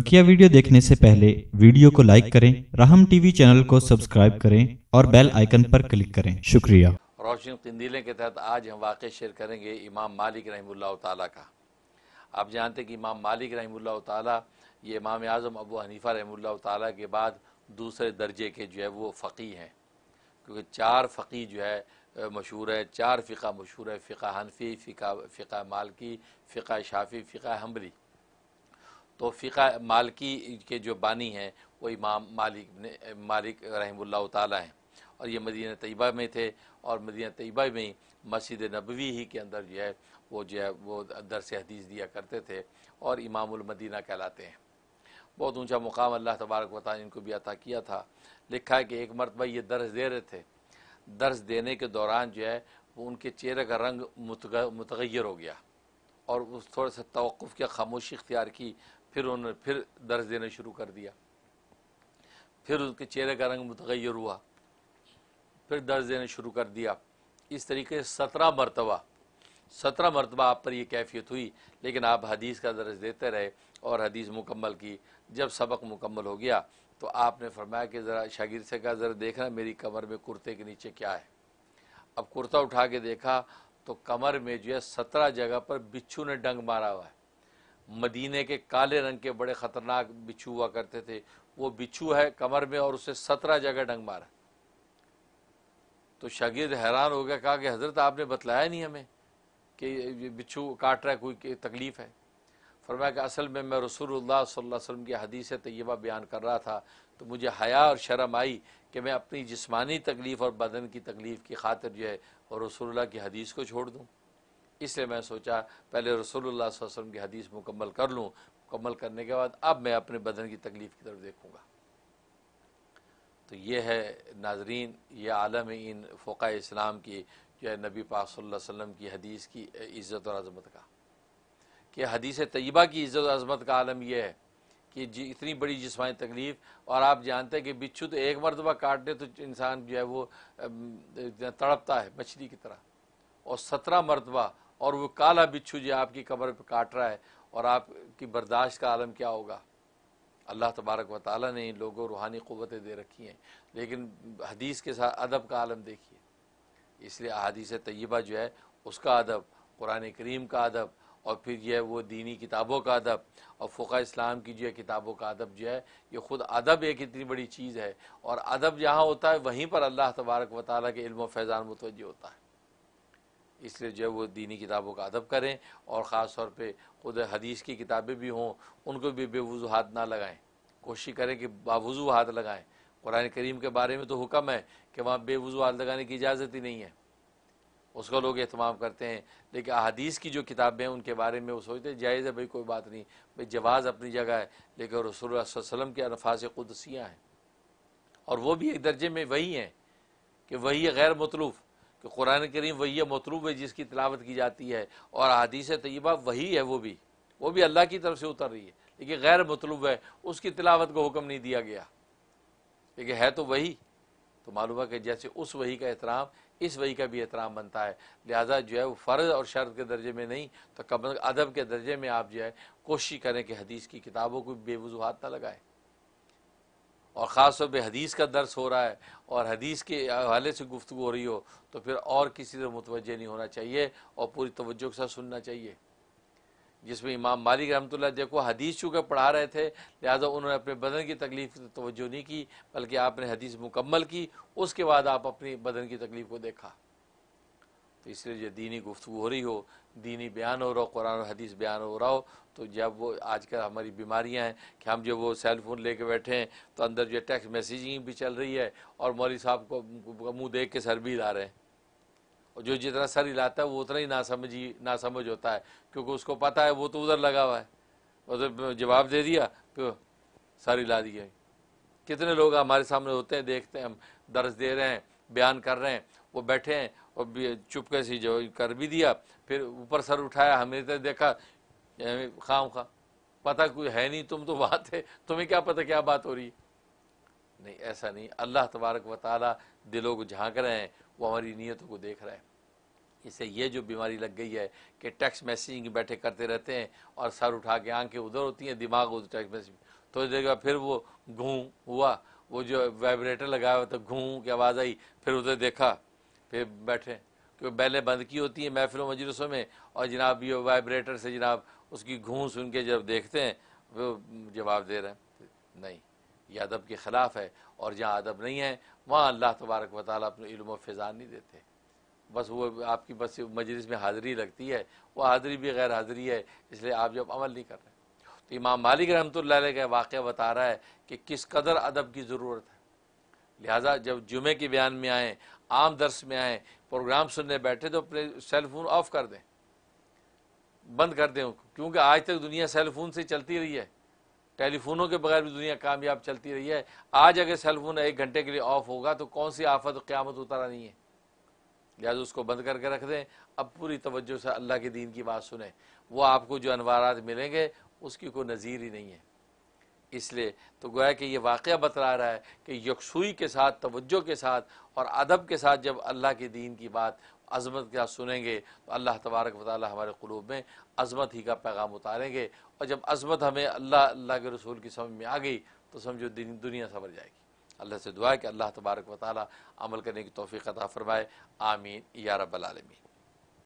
बकिया वीडियो देखने से पहले वीडियो को लाइक करें राहम टीवी चैनल को सब्सक्राइब करें और बेल आइकन पर क्लिक करें शुक्रिया रोशन कंदीले के तहत आज हम वाक़ शेयर करेंगे इमाम मालिक रही ताला का आप जानते हैं कि इमाम मालिक रही ताला ये इमाम आज़म अबू हनीफ़ा रही ताला के बाद दूसरे दर्जे के जो है वो फ़कीह हैं क्योंकि चार फ़कीह जो है मशहूर है चार फ़िका मशहूर है फ़िका हनफी फ़िका फ़िका मालकी फ़िका शाफ़ी फ़िका हम्बली तो फ़िका मालकी के जो बानी हैं वो इमाम मालिक मालिक रहमल्ला ताली हैं और ये मदीना तयबा में थे और मदीना तयबा में ही मस्जिद नबवी ही के अंदर जो है वो जो है वो दरस हदीस दिया करते थे और इमामदीना कहलाते हैं बहुत ऊंचा मुकाम अल्लाह तबारक वाली इनको भी अता किया था लिखा है कि एक मरतबा ये दर्ज दे रहे थे दर्ज देने के दौरान जो है वो उनके चेहरे का रंग मुतग, मुतगैर हो गया और उस थोड़ा सा तोफ़ की खामोशी इख्तियार की फिर उन्होंने फिर दर्ज देना शुरू कर दिया फिर उसके चेहरे का रंग मुतगैर हुआ फिर दर्ज देना शुरू कर दिया इस तरीके से सत्रह मरतबा सत्रह मरतबा आप पर यह कैफियत हुई लेकिन आप हदीस का दर्ज देते रहे और हदीस मुकम्मल की जब सबक मुकम्मल हो गया तो आपने फरमाया कि ज़रा शागिर से कहा ज़रा देखना मेरी कमर में कुर्ते के नीचे क्या है अब कुर्ता उठा के देखा तो कमर में जो है सत्रह जगह पर बिच्छू ने डंग मारा हुआ है मदीने के काले रंग के बड़े ख़तरनाक बिच्छू हुआ करते थे वो बिच्छू है कमर में और उसे सत्रह जगह डंग मारा तो शागिर्द हैरान हो गया कहा कि हज़रत आपने बतलाया नहीं हमें कि ये बिच्छू काट रहा है कोई तकलीफ़ है फरमाया कि असल में मैं रसूलुल्लाह सल्लल्लाहु अलैहि वसल्लम की हदीस तय्यबा बयान कर रहा था तो मुझे हया और शर्म आई कि मैं अपनी जिस्मानी तकलीफ़ और बदन की तकलीफ़ की खातिर जो है और रसूलुल्लाह की हदीस को छोड़ दूँ इसलिए मैं सोचा पहले रसोल्ला वसलम की हदीस मुकम्मल कर लूँ मुकम्मल करने के बाद अब मैं अपने बदन की तकलीफ़ की तरफ देखूँगा तो ये है नाजरीन ये आलम इन फोक इस्लाम की जो है नबी पाक वसम की हदीस की इज़्ज़त और अज़मत का कि हदीस तयबा की इज़्ज़त और अज़मत का आलम यह है कि जी इतनी बड़ी जिसमानी तकलीफ़ और आप जानते हैं कि बिच्छू तो एक मरतबा काट दे तो इंसान जो है वो तड़पता है मछली की तरह और सत्रह मरतबा और वो काला बिच्छू जो आपकी कमर पर काट रहा है और आपकी बर्दाश्त का आलम क्या होगा अल्लाह तबारक व ताली ने इन लोगों रूहानी क़वतें दे रखी हैं लेकिन हदीस के साथ अदब का आलम देखिए इसलिए अदीस तय्यबा जो है उसका अदब कुरान करीम का अदब और फिर यह वो दीनी किताबों का अदब और फ़ुका इस्लाम की जो है किताबों का अदब जो है ये ख़ुद अदब एक इतनी बड़ी चीज़ है और अदब जहाँ होता है वहीं पर अल्लाह तबारक व ताली के इल्म फैज़ान मुतवजह होता है इसलिए जो है वो दीनी किताबों का अदब करें और ख़ास तौर पर खुद हदीस की किताबें भी हों उनको भी बेवजू हाथ ना लगाएँ कोशिश करें कि बावजू हाथ लगाएँ कुरान करीम के बारे में तो हुक्म है कि वहाँ बेवजू हाथ लगाने की इजाज़त ही नहीं है उसका लोग अहतमाम करते हैं लेकिन अदीस की जो किताबें हैं उनके बारे में वो सोचते हैं जायज़ है भाई कोई बात नहीं भाई जवाज़ अपनी जगह है लेकिन रसोलम के अनफाज खुदसियाँ हैं और वो भी एक दर्जे में वही हैं कि वही है गैर मतलूफ़ कि कुरान करीम वही मतलूब है जिसकी तलावत की जाती है और हदीस तयबा वही है वो भी वो भी अल्लाह की तरफ से उतर रही है लेकिन गैर मतलूब है उसकी तलावत को हुक्म नहीं दिया गया लेकिन है तो वही तो मालूम है कि जैसे उस वही का एहतराम इस वही का भी एहतराम बनता है लिहाजा जो है वो फ़र्ज और शर्त के दर्जे में नहीं तो कम अदब के दर्जे में आप जो है कोशिश करें कि हदीस की किताबों को बेवजूहत ना लगाएं और ख़ास तौर पर हदीस का दर्स हो रहा है और हदीस के हवाले से गुफ्तु हो रही हो तो फिर और किसी तरह मुतवजह नहीं होना चाहिए और पूरी तवज्जो के साथ सुनना चाहिए जिसमें इमाम मालिक रहमतुल्लाह देखो हदीस चूँकि पढ़ा रहे थे लिहाजा उन्होंने अपने बदन की तकलीफ़ की तोज्जो नहीं की बल्कि आपने हदीस मुकम्मल की उसके बाद आप अपनी बदन की तकलीफ़ को देखा तो इसलिए जो दीनी गुफ्तु हो रही हो दीनी बयान हो रहा हो कुरान और हदीस बयान हो रहा हो तो जब वो आजकल हमारी बीमारियां हैं कि हम जो वो सेल फ़ोन लेके बैठे हैं तो अंदर जो टेक्स मैसेजिंग भी चल रही है और मौली साहब को मुंह देख के सर भी हिला रहे हैं और जो जितना सर हिलाता है वो उतना ही नासमझी नासमझ होता है क्योंकि उसको पता है वो तो उधर लगा हुआ है तो जवाब दे दिया तो सर हिला दिया कितने लोग हमारे सामने होते हैं देखते हैं हम दर्ज दे रहे हैं बयान कर रहे हैं वो बैठे हैं और चुपके से जो कर भी दिया फिर ऊपर सर उठाया हमने तो देखा खाम खा पता कोई है नहीं तुम तो बात है तुम्हें क्या पता क्या बात हो रही है नहीं ऐसा नहीं अल्लाह तबारक व ताली दिलों को झांक रहे हैं वो हमारी नीयतों को देख रहे हैं इससे ये जो बीमारी लग गई है कि टेक्स्ट मैसेजिंग बैठे करते रहते हैं और सर उठा के आंखें उधर होती हैं दिमाग उधर टेक्स्ट मैसेज थोड़ी देर बाद फिर वो घूँ हुआ वो जो वाइब्रेटर लगाया हुआ था घूँ की आवाज़ आई फिर उधर देखा फिर बैठे क्योंकि बैलें बंद की होती हैं महफिलों मजलिसों में और जनाब ये वाइब्रेटर से जनाब उसकी घूम सुन के जब देखते हैं वो जवाब दे रहे हैं नहीं ये अदब के ख़िलाफ़ है और जहाँ अदब नहीं है वहाँ अल्लाह तबारक व ताली अपने इल्म फ़ैज़ान नहीं देते बस वो आपकी बस मजलिस में हाज़िरी लगती है वो हाज़िरी भी गैर हाज़िरी है इसलिए आप जब अमल नहीं कर रहे तो इमाम मालिक रहमत का वाक़ बता रहा है कि किस कदर अदब की ज़रूरत है लिहाजा जब जुमे के बयान में आएँ आम दर्स में आएँ प्रोग्राम सुनने बैठे तो अपने सेल फ़ोन ऑफ़ कर दें बंद कर दें क्योंकि आज तक दुनिया सेल फ़ोन से चलती रही है टेलीफोनों के बगैर भी दुनिया कामयाब चलती रही है आज अगर सेल फ़ोन एक घंटे के लिए ऑफ़ होगा तो कौन सी आफत क़्यामत उतारा नहीं है लिहाजा उसको बंद करके रख दें अब पूरी तवज्जो से अल्लाह के दीन की बात सुने वो आपको जो अनवारात मिलेंगे उसकी कोई नज़ीर ही नहीं है इसलिए तो गोया कि ये वाक़ बतला रहा है कि यकसुई के साथ तोज्जो के साथ और अदब के साथ जब अल्लाह के दीन की बात अज़मत के साथ सुनेंगे तो अल्लाह तबारक वाली हमारे क़लूब में अज़मत ही का पैगाम उतारेंगे और जब अज़मत हमें अल्लाह अल्लाह के रसूल की समझ में आ गई तो समझो दिन दुनिया सवर जाएगी अल्लाह से दुआ कि अल्लाह तबारक वाली अमल करने की तोफ़ी अता फ़रमाए आमीन या रबालमीन